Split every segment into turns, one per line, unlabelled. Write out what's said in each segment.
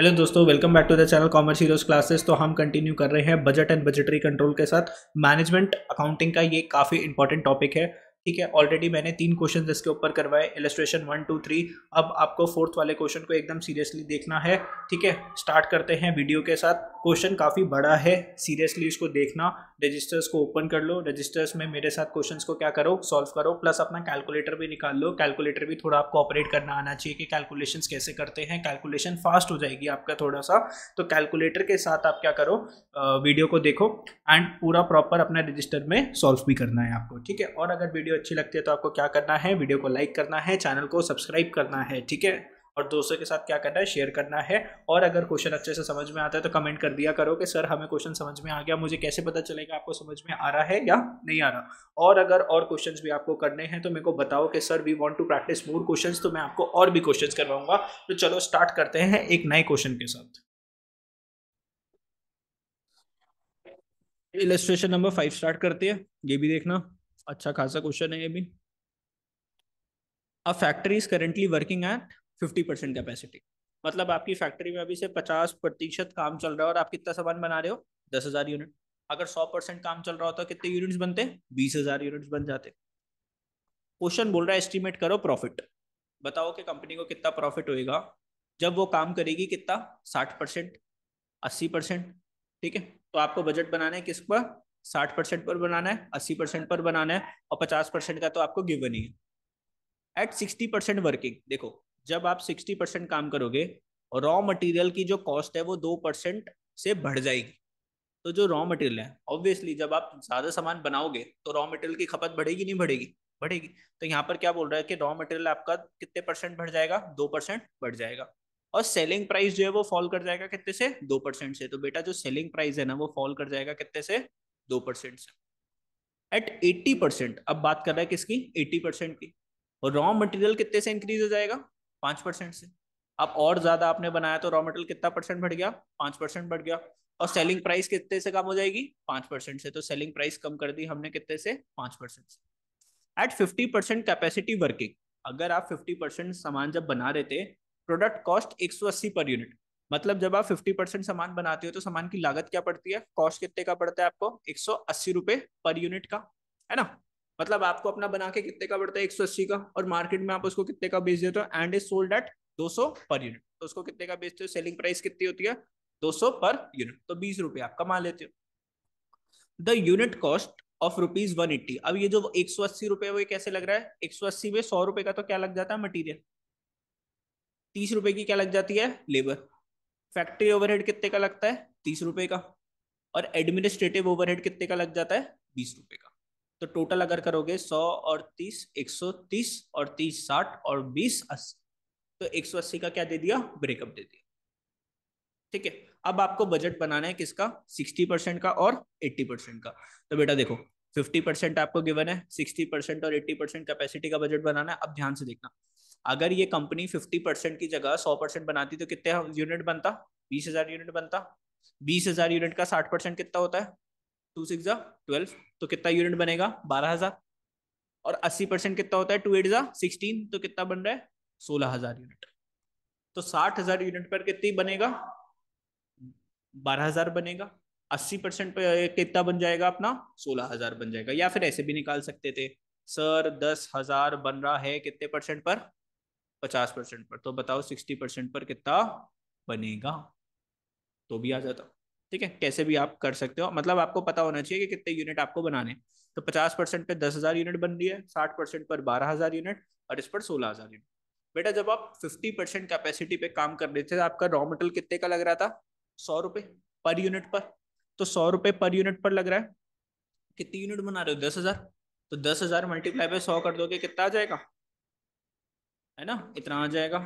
hello दोस्तों welcome back to the channel commerce heroes classes तो हम कंटिन्यू कर रहे हैं बजट एंड बजटरी कंट्रोल के साथ मैनेजमेंट अकाउंटिंग का ये काफ़ी इंपॉर्टेंट टॉपिक है ठीक है ऑलरेडी मैंने तीन क्वेश्चन इसके ऊपर करवाए इलेस्ट्रेशन वन टू थ्री अब आपको फोर्थ वाले क्वेश्चन को एकदम सीरियसली देखना है ठीक है स्टार्ट करते हैं वीडियो के साथ क्वेश्चन काफ़ी बड़ा है सीरियसली इसको देखना रजिस्टर्स को ओपन कर लो रजिस्टर्स में मेरे साथ क्वेश्चंस को क्या करो सॉल्व करो प्लस अपना कैलकुलेटर भी निकाल लो कैलकुलेटर भी थोड़ा आपको ऑपरेट करना आना चाहिए कि कैलकुलेशन कैसे करते हैं कैलकुलेशन फास्ट हो जाएगी आपका थोड़ा सा तो कैलकुलेटर के साथ आप क्या करो वीडियो को देखो एंड पूरा प्रॉपर अपना रजिस्टर में सॉल्व भी करना है आपको ठीक है और अगर वीडियो वीडियो अच्छी लगती है तो आपको क्या करना है वीडियो को लाइक करना है चैनल को सब्सक्राइब करना है ठीक है और दोस्तों के साथ क्या करना है शेयर करना है और अगर क्वेश्चन अच्छे से समझ में आता है तो कमेंट कर दिया करो कि सर हमें क्वेश्चन समझ में आ गया मुझे कैसे पता चलेगा आपको समझ में आ रहा है या नहीं आ रहा और अगर और क्वेश्चंस भी आपको करने हैं तो मेरे को बताओ कि sir we want to practice more question तो मैं आपको और भी क्वेश्चन करवाऊंगा तो चलो स्टार्ट करते हैं एक नए क्वेश्चन के साथ इलेस्ट्रेशन नंबर फाइव स्टार्ट करते हैं ये भी देखना अच्छा खासा क्वेश्चन है ये भी a factory is currently working at fifty percent capacity मतलब आपकी फैक्ट्री में अभी से पचास प्रतिशत काम चल रहा है और आप कितना सामान बना रहे हो दस हजार यूनिट अगर सौ परसेंट काम चल रहा होता कितने यूनिट्स बनते बीस हजार यूनिट्स बन जाते क्वेश्चन बोल रहा है एस्टिमेट करो प्रॉफिट बताओ कि कंपनी को कितना प्रॉफिट होएगा जब वो काम करेगी कितना साठ परसेंट अस्सी परसेंट ठीक है तो आपको बजट बनाना है किस पर साठ परसेंट पर बनाना है अस्सी परसेंट पर बनाना है और पचास परसेंट का तो आपको गिवन ही है एट सिक्सटी परसेंट वर्किंग देखो जब आप सिक्सटी परसेंट काम करोगे रॉ मटेरियल की जो कॉस्ट है वो दो परसेंट से बढ़ जाएगी तो जो रॉ मटेरियल है ऑब्वियसली जब आप ज्यादा सामान बनाओगे तो रॉ मटेरियल की खपत बढ़ेगी नहीं बढ़ेगी बढ़ेगी तो यहाँ पर क्या बोल रहा है कि रॉ मटेरियल आपका कितने परसेंट बढ़ जाएगा दो परसेंट बढ़ जाएगा और सेलिंग प्राइस जो है वो फॉल कर जाएगा कितने से दो परसेंट से तो बेटा जो सेलिंग प्राइस है ना वो फॉल कर जाएगा कितने से दो परसेंट से एट एट्टी परसेंट अब बात कर रहा है किसकी एट्टी परसेंट की और रॉ मटेरियल कितने से इंक्रीज हो जाएगा पांच परसेंट से अब और ज्यादा आपने बनाया तो रॉ मटेरियल कितना परसेंट बढ़ गया पांच परसेंट बढ़ गया और सेलिंग प्राइस कितने से कम हो जाएगी पांच परसेंट से तो सेलिंग प्राइस कम कर दी हमने कितने से पांच परसेंट से at fifty percent capacity working अगर आप फिफ्टी परसेंट सामान जब बना रहे थे प्रोडक्ट कॉस्ट एक सौ अस्सी पर यूनिट मतलब जब आप फिफ्टी परसेंट सामान बनाते हो तो सामान की लागत क्या पड़ती है कॉस्ट कितने का पड़ता है आपको एक सौ अस्सी रुपए पर यूनिट का है ना मतलब आपको अपना बना के कितने का पड़ता है एक सौ अस्सी का और मार्केट में आप उसको कितने का बेच देते हो एंड इज सोल्ड एट दो सौ पर यूनिट तो उसको कितने का बेचते हो सेलिंग प्राइस कितनी होती है दो सौ पर यूनिट तो बीस रुपए आप कमा लेते हो the unit cost of rupees one eighty अब ये जो एक सौ अस्सी रुपए वो कैसे लग रहा है एक सौ अस्सी में सौ रुपए का तो क्या लग जाता है मटीरियल तीस रुपए की क्या लग जाती है लेबर फैक्ट्री ओवरहेड कितने का लगता है तीस रुपए का और एडमिनिस्ट्रेटिव ओवरहेड कितने का लग जाता है बीस रुपए का तो टोटल अगर करोगे सौ और तीस एक सौ तीस और तीस साठ और बीस अस्सी तो एक सौ अस्सी का क्या दे दिया ब्रेकअप दे दिया ठीक है अब आपको बजट बनाना है किसका सिक्सटी परसेंट का और एट्टी परसेंट का तो बेटा देखो फिफ्टी परसेंट आपको गिवन है सिक्सटी परसेंट और एट्टी परसेंट कैपेसिटी का बजट बनाना है अब ध्यान से देखना अगर ये कंपनी फिफ्टी परसेंट की जगह सौ परसेंट बनाती तो कितने यूनिट बनता बीस हजार यूनिट बनता बीस हजार यूनिट का साठ परसेंट कितना होता है टू सिक्स ट्वेल्व तो कितना यूनिट बनेगा बारह हजार और अस्सी परसेंट कितना होता है टू एट सिक्सटीन तो कितना बन रहा है सोलह हजार यूनिट तो साठ हजार यूनिट पर कितनी बनेगा बारह हजार बनेगा अस्सी परसेंट पर कितना बन जाएगा अपना सोलह हजार बन जाएगा या फिर ऐसे भी निकाल सकते थे सर दस हजार बन रहा है कितने परसेंट पर पचास परसेंट पर तो बताओ सिक्सटी परसेंट पर कितना बनेगा तो भी आ जाता ठीक है कैसे भी आप कर सकते हो मतलब आपको पता होना चाहिए कि कितने यूनिट आपको बनाने तो पचास परसेंट पर दस हजार यूनिट बन रही है साठ परसेंट पर बारह हजार यूनिट और इस पर सोलह हजार यूनिट बेटा जब आप फिफ्टी परसेंट कैपेसिटी पे काम कर रहे थे आपका रॉ मटेरियल कितने का लग रहा था सौ रुपए पर यूनिट पर तो सौ रुपए पर यूनिट पर लग रहा है कितनी यूनिट बना रहे हो दस हजार तो दस हजार मल्टीप्लाई पे सौ कर दोगे कितना आ जाएगा है ना इतना आ जाएगा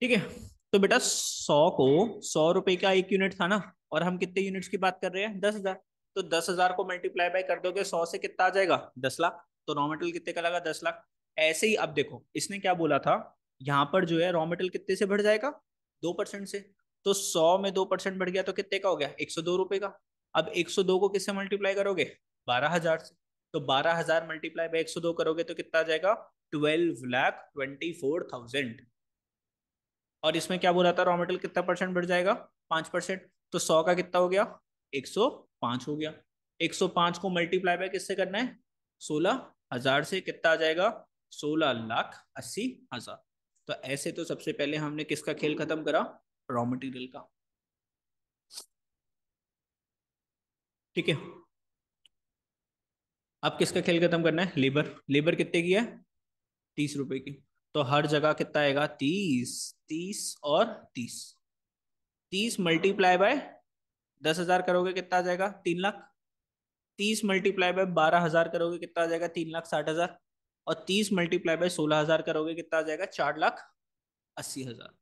ठीक है तो बेटा सौ को सौ रुपए का एक यूनिट था ना और हम कितने यूनिट्स की बात कर रहे हैं दस हजार तो दस हजार को मल्टीप्लाई बाय कर दोगे सौ से कितना आ जाएगा दस लाख तो रॉ मेटेरियल कितने का लगा दस लाख ऐसे ही अब देखो इसने क्या बोला था यहाँ पर जो है रॉ मेटेरियल कितने से बढ़ जाएगा दो परसेंट से तो सौ में दो परसेंट बढ़ गया तो कितने का हो गया एक सौ दो रुपए का अब एक सौ दो को किससे मल्टीप्लाई करोगे बारह हजार से तो बारह हजार मल्टीप्लाई बाई एक सौ दो करोगे तो कितना आ जाएगा twelve lakh twenty four thousand और इसमें क्या बोला था रॉ मेटेरियल कितना परसेंट बढ़ जाएगा पांच परसेंट तो सौ का कितना हो गया एक सौ पांच हो गया एक सौ पांच को मल्टीप्लाई बाय किससे करना है सोलह हजार से कितना आ जाएगा सोलह लाख अस्सी हजार तो ऐसे तो सबसे पहले हमने किसका खेल खत्म करा रॉ मटेरियल का ठीक है अब किसका खेल खत्म करना है लेबर लेबर कितने की है तीस रुपए की तो हर जगह कितना आएगा तीस तीस और तीस तीस मल्टीप्लाई बाय दस हजार करोगे कितना आ जाएगा तीन लाख तीस मल्टीप्लाई बाय बारह हजार करोगे कितना आ जाएगा तीन लाख साठ हजार और तीस मल्टीप्लाई बाय सोलह हजार करोगे कितना आ जाएगा चार लाख अस्सी हजार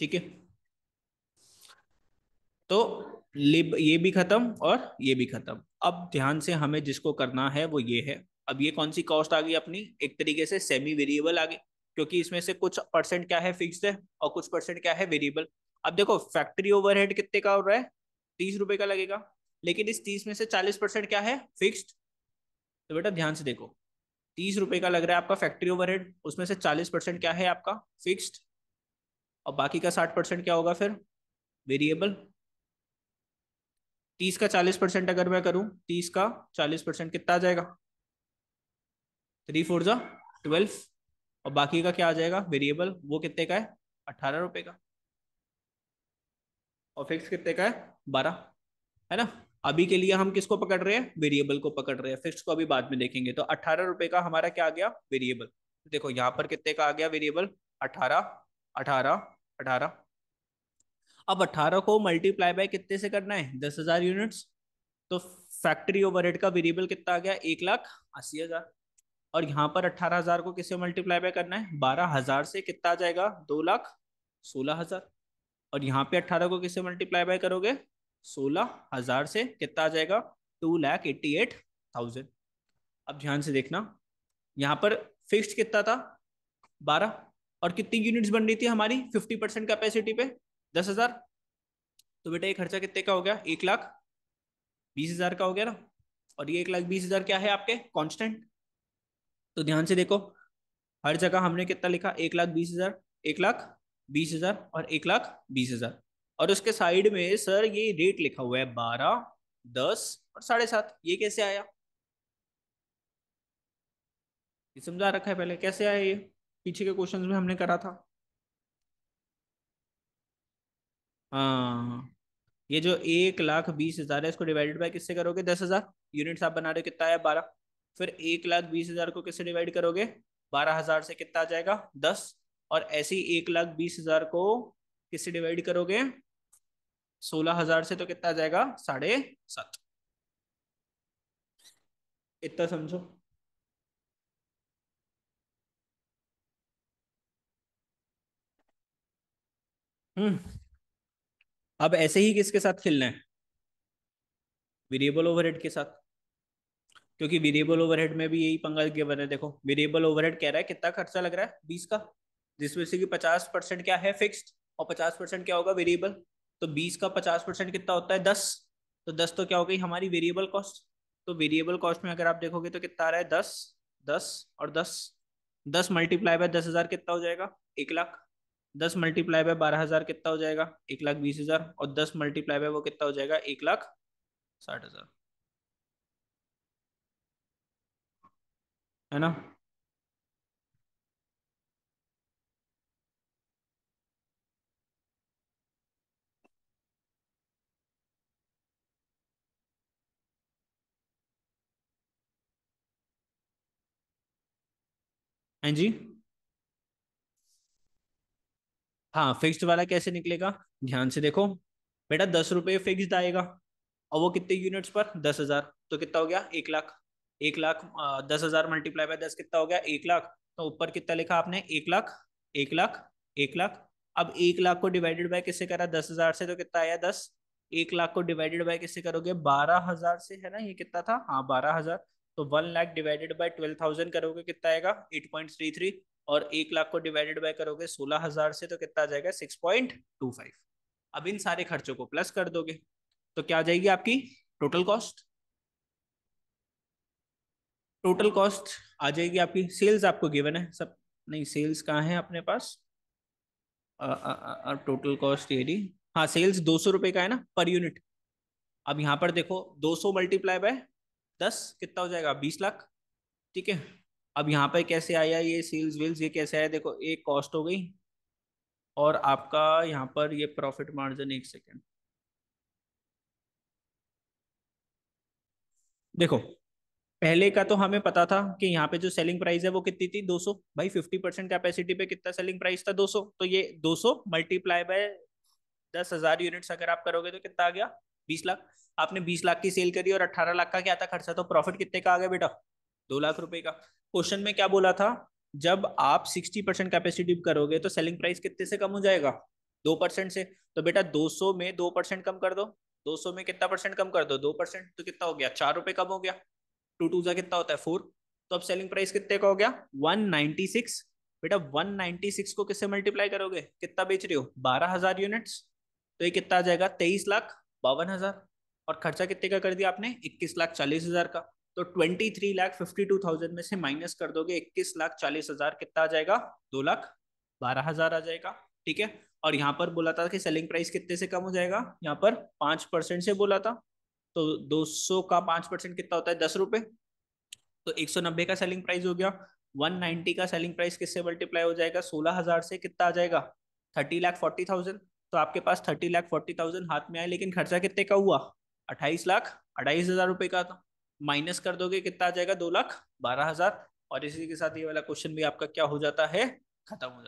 ठीक है तो लिब ये भी खत्म और ये भी खत्म अब ध्यान से हमें जिसको करना है वो ये है अब ये कौन सी कॉस्ट आ गई अपनी एक तरीके से सेमी वेरिएबल आ गई क्योंकि इसमें से कुछ परसेंट क्या है फिक्स है और कुछ परसेंट क्या है वेरिएबल अब देखो फैक्ट्री ओवरहेड कितने का हो रहा है तीस रुपए का लगेगा लेकिन इस तीस में से चालीस परसेंट क्या है फिक्स्ड तो बेटा ध्यान से देखो तीस रुपए का लग रहा है आपका फैक्ट्री ओवरहेड उसमें से चालीस परसेंट क्या है आपका फिक्स्ड और बाकी का साठ परसेंट क्या होगा फिर वेरिएबल तीस का चालीस परसेंट अगर मैं करूं तीस का चालीस परसेंट कितना आ जाएगा थ्री फोर जा ट्वेल्व और बाकी का क्या आ जाएगा वेरिएबल वो कितने का है अठारह रुपए का और फिक्स कितने का है बारह है ना अभी के लिए हम किसको पकड़ रहे हैं वेरिएबल को पकड़ रहे हैं फिक्स को अभी बाद में देखेंगे तो अठारह रुपए का हमारा क्या आ गया वेरिएबल देखो यहाँ पर कितने का आ गया वेरिएबल अठारह अठारह अठारह अब 18 को मल्टीप्लाई बाय कितने से करना है दस हजार यूनिट्स तो फैक्ट्री ओवरहेड का वेरिएबल कितना आ गया एक लाख अस्सी हजार और यहाँ पर अठारह हजार को किससे मल्टीप्लाई बाय करना है बारह हजार से कितना आ जाएगा दो लाख सोलह हजार और यहाँ पे अठारह को किससे मल्टीप्लाई बाय करोगे सोलह हजार से कितना आ जाएगा two lakh eighty eight thousand अब ध्यान से देखना यहाँ पर फिक्स कितना था बारह और कितनी यूनिट्स बन रही थी हमारी फिफ्टी परसेंट कैपेसिटी पे दस हजार तो बेटा ये खर्चा कितने का हो गया एक लाख बीस हजार का हो गया ना और ये एक लाख बीस हजार क्या है आपके कांस्टेंट तो ध्यान से देखो हर जगह हमने कितना लिखा एक लाख बीस हजार एक लाख बीस हजार और एक लाख बीस हजार और उसके साइड में सर ये रेट लिखा हुआ है बारह दस और साढ़े सात ये कैसे आया समझा रखा है पहले कैसे आया ये पीछे के क्वेश्चंस में हमने करा था हाँ ये जो एक लाख बीस हजार है इसको डिवाइडेड बाय किससे करोगे दस हजार यूनिट्स आप बना रहे हो कितना है बारह फिर एक लाख बीस हजार को किससे डिवाइड करोगे बारह हजार से कितना आ जाएगा दस और ऐसे ही एक लाख बीस हजार को किससे डिवाइड करोगे सोलह हजार से तो कितना आ जाएगा साढ़े सात इतना समझो हम्म अब ऐसे ही किसके साथ खेलना है वेरिएबल ओवरहेड के साथ क्योंकि वेरिएबल ओवरहेड में भी यही पंगा गिवन है देखो वेरिएबल ओवरहेड कह रहा है कितना खर्चा लग रहा है बीस का जिसमें से कि पचास परसेंट क्या है फिक्स्ड और पचास परसेंट क्या होगा वेरिएबल तो बीस का पचास परसेंट कितना होता है दस तो दस तो क्या हो गई हमारी वेरिएबल कॉस्ट तो वेरिएबल कॉस्ट में अगर आप देखोगे तो कितना आ रहा है दस दस और दस दस मल्टीप्लाई बाय दस हजार कितना हो जाएगा एक लाख दस मल्टीप्लाई बाय बारह हजार कितना हो जाएगा एक लाख बीस हजार और दस मल्टीप्लाई बाय वो कितना हो जाएगा एक लाख साठ हजार है ना हाँ जी हाँ फिक्स्ड वाला कैसे निकलेगा ध्यान से देखो बेटा दस रुपये फिक्स्ड आएगा और वो कितने यूनिट्स पर दस हजार तो कितना हो गया एक लाख एक लाख दस हजार मल्टीप्लाई बाय दस कितना हो गया एक लाख तो ऊपर कितना लिखा आपने एक लाख एक लाख एक लाख अब एक लाख को डिवाइडेड बाय किससे करा दस हजार से तो कितना आया दस एक लाख को डिवाइडेड बाय किससे करोगे बारह हजार से है ना ये कितना था हाँ बारह हजार तो one lakh divided by twelve thousand करोगे कितना आएगा एट पॉइंट थ्री थ्री और एक लाख को डिवाइडेड बाय करोगे सोलह हजार से तो कितना आ जाएगा सिक्स पॉइंट टू फाइव अब इन सारे खर्चों को प्लस कर दोगे तो क्या आ जाएगी आपकी टोटल कॉस्ट टोटल कॉस्ट आ जाएगी आपकी सेल्स आपको गिवन है सब नहीं सेल्स कहाँ है अपने पास टोटल कॉस्ट ये डी हाँ सेल्स दो सौ रुपये का है ना पर यूनिट अब यहाँ पर देखो दो सौ मल्टीप्लाई बाय दस कितना हो जाएगा बीस लाख ठीक है अब यहाँ पर कैसे आया ये सेल्स वेल्स ये कैसे आया देखो एक कॉस्ट हो गई और आपका यहाँ पर ये प्रॉफिट मार्जिन एक सेकेंड देखो पहले का तो हमें पता था कि यहाँ पे जो सेलिंग प्राइस है वो कितनी थी 200 भाई 50 परसेंट कैपेसिटी पे कितना सेलिंग प्राइस था 200 तो ये 200 मल्टीप्लाई बाय दस हजार यूनिट्स अगर आप करोगे तो कितना आ गया 20 लाख आपने 20 लाख की सेल करी और 18 लाख का क्या था खर्चा तो प्रॉफिट कितने का आ गया बेटा दो लाख रुपए का क्वेश्चन में क्या बोला था जब आप सिक्सटी परसेंट कैपेसिटी करोगे तो सेलिंग प्राइस कितने से कम हो जाएगा दो परसेंट से तो बेटा दो सौ में दो परसेंट कम कर दो दो सौ में कितना परसेंट कम कर दो दो परसेंट तो कितना हो गया चार रुपए कम हो गया टू टू जा कितना होता है फोर तो अब सेलिंग प्राइस कितने का हो गया वन बेटा वन को किससे मल्टीप्लाई करोगे कितना बेच रहे हो बारह यूनिट्स तो ये कितना आ जाएगा तेईस लाख बावन हजार और खर्चा कितने का कर दिया आपने इक्कीस लाख चालीस हजार का तो twenty three lakh fifty two thousand में से माइनस कर दोगे इक्कीस लाख चालीस हजार कितना आ जाएगा दो लाख बारह हजार आ जाएगा ठीक है और यहाँ पर बोला था कि सेलिंग प्राइस कितने से कम हो जाएगा यहाँ पर पांच परसेंट से बोला था तो दो सौ का पांच परसेंट कितना होता है दस रुपए तो एक सौ नब्बे का सेलिंग प्राइस हो गया वन नाइनटी का सेलिंग प्राइस किससे मल्टीप्लाई हो जाएगा सोलह हजार से कितना आ जाएगा थर्टी लाख फोर्टी थाउजेंड तो आपके पास थर्टी लाख फोर्टी थाउजेंड हाथ में आए लेकिन खर्चा कितने का हुआ अट्ठाईस लाख अट्ठाईस हजार रुपए का था माइनस कर दोगे कितना आ जाएगा दो लाख बारह हजार और इसी के साथ ये वाला क्वेश्चन भी आपका क्या हो जाता है खत्म हो जाता है